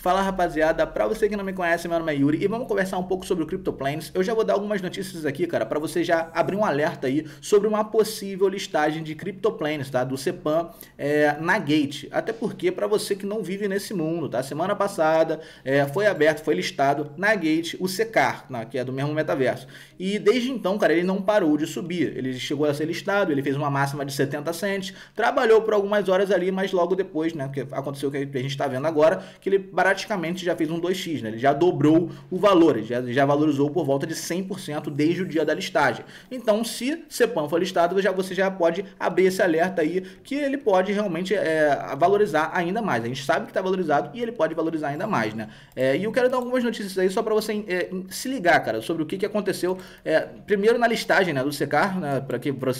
Fala rapaziada, pra você que não me conhece, meu nome é Yuri e vamos conversar um pouco sobre o CryptoPlanes. Eu já vou dar algumas notícias aqui, cara, para você já abrir um alerta aí sobre uma possível listagem de CryptoPlanes, tá? Do CEPAM é, na Gate. Até porque, para você que não vive nesse mundo, tá? Semana passada é, foi aberto, foi listado na Gate o Secar, né, que é do mesmo metaverso. E desde então, cara, ele não parou de subir. Ele chegou a ser listado, ele fez uma máxima de 70 cents, trabalhou por algumas horas ali, mas logo depois, né? Que aconteceu o que a gente está vendo agora, que ele praticamente já fez um 2x, né? Ele já dobrou o valor, ele já, já valorizou por volta de 100% desde o dia da listagem. Então, se Cepam for listado, já, você já pode abrir esse alerta aí que ele pode realmente é, valorizar ainda mais. A gente sabe que está valorizado e ele pode valorizar ainda mais, né? É, e eu quero dar algumas notícias aí só para você é, se ligar, cara, sobre o que, que aconteceu. É, primeiro na listagem né, do Secar, né,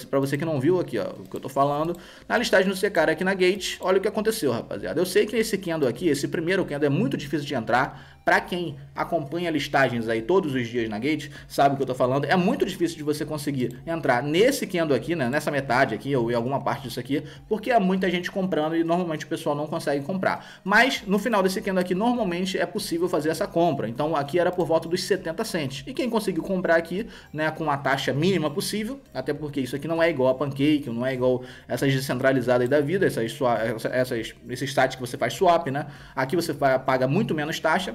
para você que não viu aqui ó, o que eu tô falando, na listagem do Secar aqui na Gate, olha o que aconteceu, rapaziada. Eu sei que esse Kendo aqui, esse primeiro Kendo é muito muito difícil de entrar, para quem acompanha listagens aí todos os dias na Gates, sabe o que eu estou falando. É muito difícil de você conseguir entrar nesse Kendo aqui, né, nessa metade aqui ou em alguma parte disso aqui, porque há é muita gente comprando e normalmente o pessoal não consegue comprar. Mas no final desse Kendo aqui, normalmente é possível fazer essa compra. Então aqui era por volta dos 70 cents. E quem conseguiu comprar aqui, né, com a taxa mínima possível, até porque isso aqui não é igual a pancake, não é igual essas descentralizadas aí da vida, essas, essas, esses sites que você faz swap, né? Aqui você paga muito menos taxa,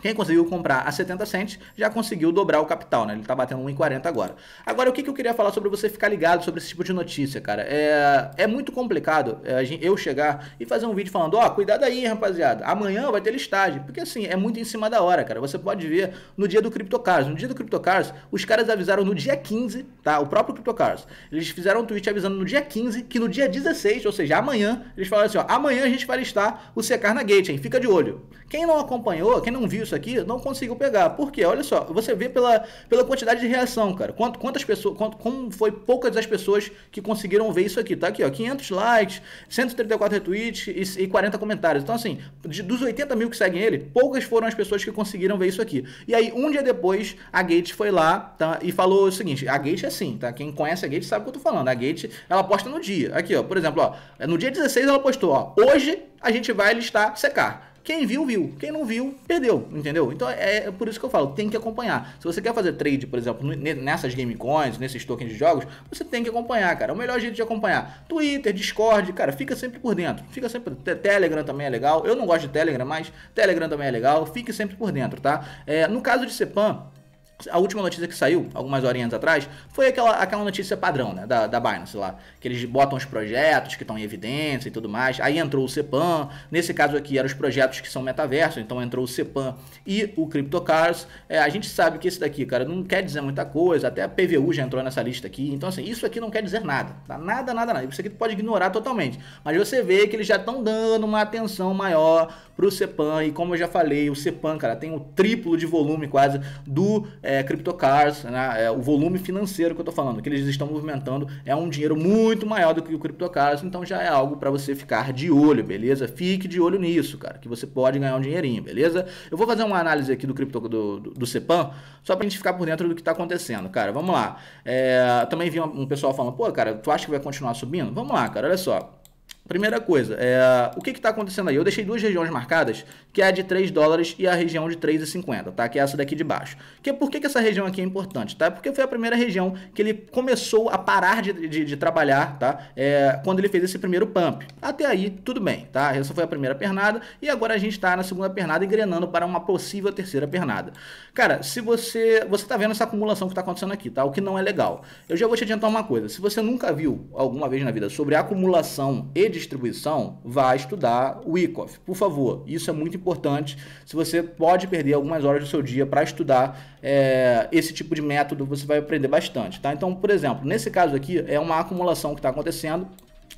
Quem conseguiu comprar a 70 cents já conseguiu dobrar o capital, né? Ele tá batendo 1,40 agora. Agora, o que, que eu queria falar sobre você ficar ligado sobre esse tipo de notícia, cara? É, é muito complicado é, eu chegar e fazer um vídeo falando, ó, oh, cuidado aí, rapaziada, amanhã vai ter listagem. Porque assim, é muito em cima da hora, cara. Você pode ver no dia do CryptoCars. No dia do CryptoCars, os caras avisaram no dia 15, tá? O próprio CryptoCars. Eles fizeram um tweet avisando no dia 15 que no dia 16, ou seja, amanhã, eles falaram assim, ó, amanhã a gente vai listar o secar na Gate, hein? Fica de olho. Quem não acompanhou, quem não viu isso aqui, não consigo pegar. Por quê? Olha só, você vê pela, pela quantidade de reação, cara. Quanto, quantas pessoas, quanto, como foi poucas as pessoas que conseguiram ver isso aqui, tá aqui, ó, 500 likes, 134 retweets e, e 40 comentários. Então assim, de, dos 80 mil que seguem ele, poucas foram as pessoas que conseguiram ver isso aqui. E aí, um dia depois, a Gates foi lá tá, e falou o seguinte, a Gates é assim, tá? Quem conhece a Gates sabe o que eu tô falando. A Gates ela posta no dia. Aqui, ó, por exemplo, ó, no dia 16 ela postou, ó, hoje a gente vai listar secar. Quem viu, viu. Quem não viu, perdeu, entendeu? Então é, é por isso que eu falo, tem que acompanhar. Se você quer fazer trade, por exemplo, nessas game coins, nesses tokens de jogos, você tem que acompanhar, cara. É o melhor jeito de acompanhar. Twitter, Discord, cara, fica sempre por dentro. Fica sempre. Telegram também é legal. Eu não gosto de Telegram, mas Telegram também é legal. Fique sempre por dentro, tá? É, no caso de Cepan, a última notícia que saiu, algumas horinhas atrás, foi aquela, aquela notícia padrão, né? Da, da Binance lá. Que eles botam os projetos que estão em evidência e tudo mais. Aí entrou o CEPAM. Nesse caso aqui eram os projetos que são metaverso. Então entrou o CEPAM e o CryptoCars. É, a gente sabe que esse daqui, cara, não quer dizer muita coisa. Até a PVU já entrou nessa lista aqui. Então, assim, isso aqui não quer dizer nada. Tá? Nada, nada, nada. Isso aqui você pode ignorar totalmente. Mas você vê que eles já estão dando uma atenção maior pro CEPAM. E como eu já falei, o CEPAM, cara, tem o triplo de volume quase do. É, é, CryptoCars, né, é, o volume financeiro que eu estou falando, que eles estão movimentando, é um dinheiro muito maior do que o CryptoCars, então já é algo para você ficar de olho, beleza? Fique de olho nisso, cara, que você pode ganhar um dinheirinho, beleza? Eu vou fazer uma análise aqui do cripto do, do, do só para a gente ficar por dentro do que está acontecendo, cara. Vamos lá. É, também vi um, um pessoal falando, pô, cara, tu acha que vai continuar subindo? Vamos lá, cara, olha só. Primeira coisa, é, o que está acontecendo aí? Eu deixei duas regiões marcadas, que é a de 3 dólares e a região de 3,50, tá? Que é essa daqui de baixo. Que, por que, que, essa região aqui é importante, tá? Porque foi a primeira região que ele começou a parar de, de, de trabalhar, tá? É, quando ele fez esse primeiro pump. Até aí, tudo bem, tá? Essa foi a primeira pernada e agora a gente está na segunda pernada engrenando para uma possível terceira pernada. Cara, se você... Você tá vendo essa acumulação que está acontecendo aqui, tá? O que não é legal. Eu já vou te adiantar uma coisa. Se você nunca viu alguma vez na vida sobre acumulação e distribuição, vá estudar o ICOF. Por favor, isso é muito importante. Se você pode perder algumas horas do seu dia para estudar é, esse tipo de método, você vai aprender bastante. Tá? Então, por exemplo, nesse caso aqui, é uma acumulação que está acontecendo.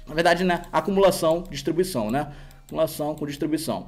Na verdade, né? Acumulação, distribuição, né? Acumulação com distribuição.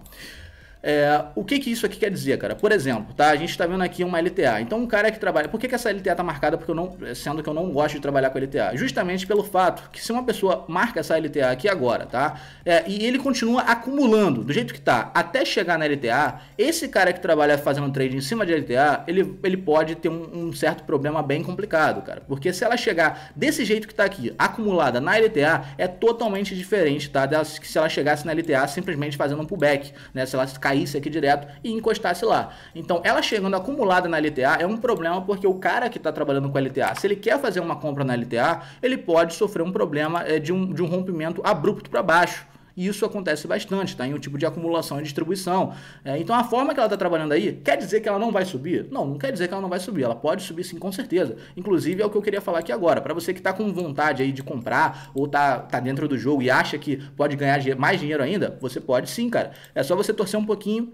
É, o que, que isso aqui quer dizer, cara? Por exemplo, tá? A gente está vendo aqui uma LTA. Então, um cara que trabalha. Por que, que essa LTA está marcada? Porque eu não, sendo que eu não gosto de trabalhar com LTA, justamente pelo fato que se uma pessoa marca essa LTA aqui agora, tá? É, e ele continua acumulando do jeito que tá, até chegar na LTA, esse cara que trabalha fazendo trade em cima de LTA, ele, ele pode ter um, um certo problema bem complicado, cara. Porque se ela chegar desse jeito que está aqui, acumulada na LTA, é totalmente diferente, tá? se ela chegasse na LTA simplesmente fazendo um pullback, né? Se ela cair caísse aqui direto e encostasse lá. Então, ela chegando acumulada na LTA é um problema porque o cara que está trabalhando com a LTA, se ele quer fazer uma compra na LTA, ele pode sofrer um problema é, de, um, de um rompimento abrupto para baixo. E isso acontece bastante, tá? Em um tipo de acumulação e distribuição. É, então a forma que ela está trabalhando aí, quer dizer que ela não vai subir? Não, não quer dizer que ela não vai subir. Ela pode subir sim, com certeza. Inclusive é o que eu queria falar aqui agora. Para você que está com vontade aí de comprar ou tá, tá dentro do jogo e acha que pode ganhar mais dinheiro ainda, você pode sim, cara. É só você torcer um pouquinho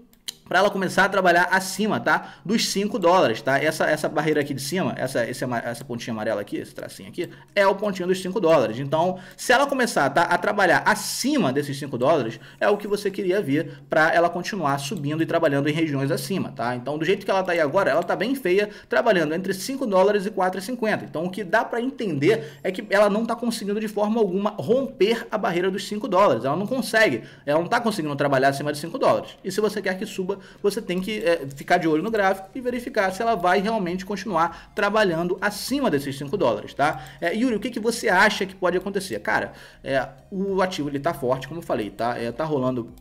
para ela começar a trabalhar acima, tá? Dos 5 dólares, tá? Essa, essa barreira aqui de cima, essa, esse, essa pontinha amarela aqui, esse tracinho aqui, é o pontinho dos 5 dólares. Então, se ela começar tá, a trabalhar acima desses 5 dólares, é o que você queria ver para ela continuar subindo e trabalhando em regiões acima, tá? Então, do jeito que ela tá aí agora, ela tá bem feia, trabalhando entre 5 dólares e 4,50. Então, o que dá para entender é que ela não tá conseguindo de forma alguma romper a barreira dos 5 dólares. Ela não consegue, ela não tá conseguindo trabalhar acima de 5 dólares. E se você quer que suba, você tem que é, ficar de olho no gráfico e verificar se ela vai realmente continuar trabalhando acima desses 5 dólares, tá? É, Yuri, o que, que você acha que pode acontecer? Cara, é, o ativo ele tá forte, como eu falei, tá? É, tá rolando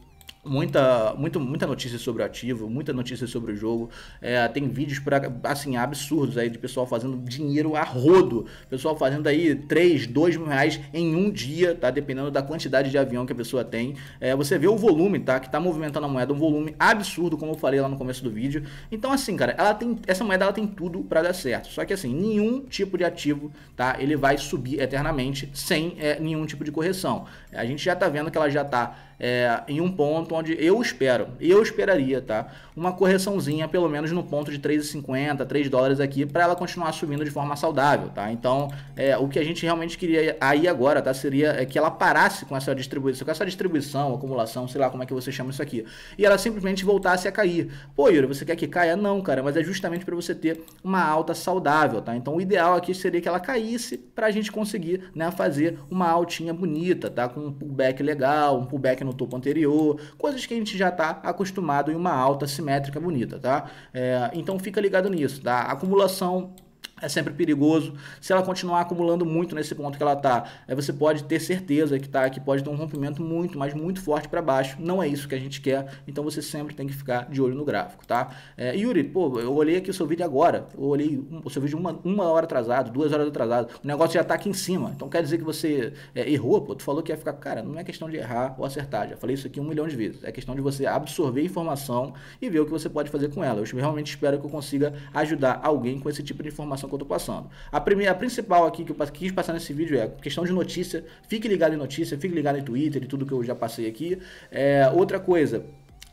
muita, muito, muita notícia sobre o ativo, muita notícia sobre o jogo. É, tem vídeos para assim absurdos aí de pessoal fazendo dinheiro a rodo, pessoal fazendo aí 3, 2 mil reais em um dia, tá? Dependendo da quantidade de avião que a pessoa tem. É, você vê o volume, tá? Que tá movimentando a moeda, um volume absurdo, como eu falei lá no começo do vídeo. Então, assim, cara, ela tem essa moeda ela tem tudo para dar certo. Só que assim, nenhum tipo de ativo, tá? Ele vai subir eternamente sem é, nenhum tipo de correção. A gente já tá vendo que ela já tá é, em um ponto onde eu espero, eu esperaria, tá? Uma correçãozinha, pelo menos no ponto de 3,50, 3 dólares aqui, para ela continuar subindo de forma saudável, tá? Então, é, o que a gente realmente queria aí agora, tá? Seria é, que ela parasse com essa distribuição, com essa distribuição, acumulação, sei lá como é que você chama isso aqui, e ela simplesmente voltasse a cair. Pô, Yuri, você quer que caia? Não, cara, mas é justamente para você ter uma alta saudável, tá? Então, o ideal aqui seria que ela caísse para a gente conseguir, né, fazer uma altinha bonita, tá? Com um pullback legal, um pullback no no topo anterior, coisas que a gente já está acostumado em uma alta simétrica bonita, tá? É, então fica ligado nisso, tá? Acumulação é sempre perigoso. Se ela continuar acumulando muito nesse ponto que ela está, é, você pode ter certeza que tá, que pode ter um rompimento muito, mas muito forte para baixo. Não é isso que a gente quer, então você sempre tem que ficar de olho no gráfico, tá? É, Yuri, pô, eu olhei aqui o seu vídeo agora, eu olhei o seu vídeo uma, uma hora atrasado, duas horas atrasado, o negócio já está aqui em cima, então quer dizer que você é, errou, pô, tu falou que ia ficar, cara, não é questão de errar ou acertar, já falei isso aqui um milhão de vezes, é questão de você absorver informação e ver o que você pode fazer com ela. Eu realmente espero que eu consiga ajudar alguém com esse tipo de informação que eu estou passando. A, primeira, a principal aqui que eu quis passar nesse vídeo é questão de notícia. Fique ligado em notícia, fique ligado em Twitter e tudo que eu já passei aqui. É, outra coisa,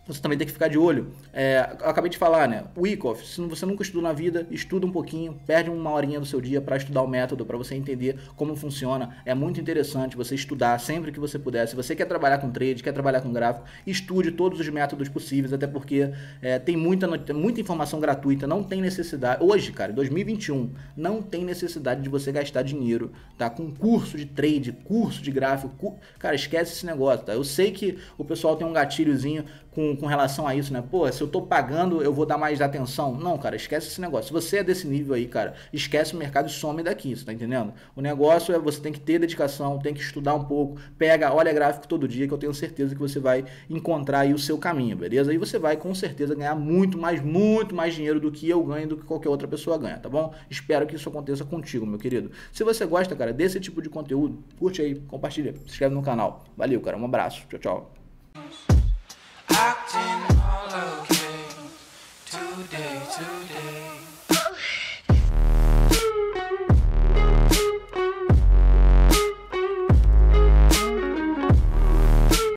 você também tem que ficar de olho. É, acabei de falar, né? O ICOF, se você nunca estudou na vida, estuda um pouquinho, perde uma horinha do seu dia para estudar o método, para você entender como funciona. É muito interessante você estudar sempre que você puder. Se você quer trabalhar com trade, quer trabalhar com gráfico, estude todos os métodos possíveis, até porque é, tem muita, muita informação gratuita, não tem necessidade. Hoje, cara, 2021, não tem necessidade de você gastar dinheiro, tá? Com curso de trade, curso de gráfico, cu... cara, esquece esse negócio, tá? Eu sei que o pessoal tem um gatilhozinho, com, com relação a isso, né? Pô, se eu tô pagando, eu vou dar mais atenção. Não, cara, esquece esse negócio. Se você é desse nível aí, cara, esquece o mercado e some daqui, você tá entendendo? O negócio é você tem que ter dedicação, tem que estudar um pouco, pega, olha gráfico todo dia, que eu tenho certeza que você vai encontrar aí o seu caminho, beleza? E você vai com certeza ganhar muito mais, muito mais dinheiro do que eu ganho, do que qualquer outra pessoa ganha, tá bom? Espero que isso aconteça contigo, meu querido. Se você gosta, cara, desse tipo de conteúdo, curte aí, compartilha, se inscreve no canal. Valeu, cara, um abraço, tchau, tchau.